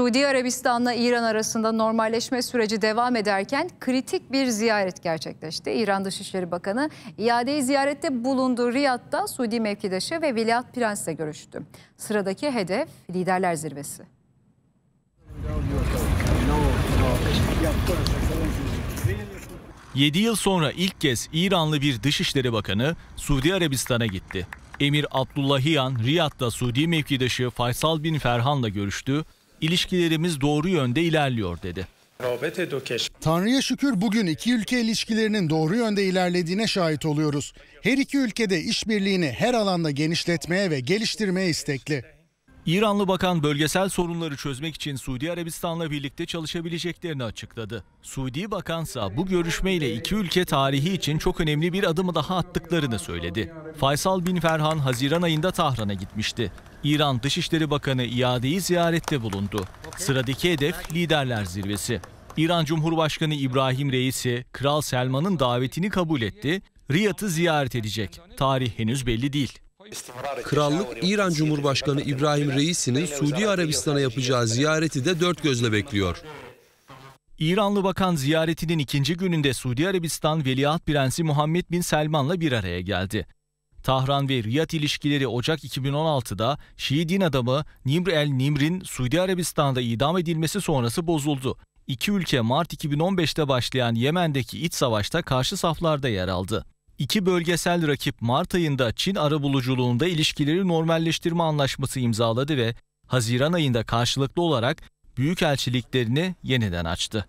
Suudi Arabistan'la İran arasında normalleşme süreci devam ederken kritik bir ziyaret gerçekleşti. İran Dışişleri Bakanı iadeyi ziyarette bulundu. Riyad'da Suudi mevkidaşı ve Veliaht Prens'le görüştü. Sıradaki hedef liderler zirvesi. Yedi yıl sonra ilk kez İranlı bir Dışişleri Bakanı Suudi Arabistan'a gitti. Emir Abdullahiyan, Riyad'da Suudi mevkidaşı Faysal bin Ferhan'la görüştü ilişkilerimiz doğru yönde ilerliyor dedi. Tanrı'ya şükür bugün iki ülke ilişkilerinin doğru yönde ilerlediğine şahit oluyoruz. Her iki ülkede işbirliğini her alanda genişletmeye ve geliştirmeye istekli. İranlı bakan bölgesel sorunları çözmek için Suudi Arabistan'la birlikte çalışabileceklerini açıkladı. Suudi bakansa bu görüşmeyle iki ülke tarihi için çok önemli bir adımı daha attıklarını söyledi. Faysal bin Ferhan Haziran ayında Tahran'a gitmişti. İran Dışişleri Bakanı iadeyi ziyarette bulundu. Sıradaki hedef liderler zirvesi. İran Cumhurbaşkanı İbrahim Reisi, Kral Selman'ın davetini kabul etti, Riyad'ı ziyaret edecek. Tarih henüz belli değil. Krallık İran Cumhurbaşkanı İbrahim Reisi'nin Suudi Arabistan'a yapacağı ziyareti de dört gözle bekliyor. İranlı bakan ziyaretinin ikinci gününde Suudi Arabistan Veliaht Prensi Muhammed Bin Selman'la bir araya geldi. Tahran ve Riyad ilişkileri Ocak 2016'da Şii din adamı Nimr el Nimr'in Suudi Arabistan'da idam edilmesi sonrası bozuldu. İki ülke Mart 2015'te başlayan Yemen'deki iç savaşta karşı saflarda yer aldı. İki bölgesel rakip Mart ayında Çin arabuluculuğunda ilişkileri normalleştirme anlaşması imzaladı ve Haziran ayında karşılıklı olarak büyükelçiliklerini yeniden açtı.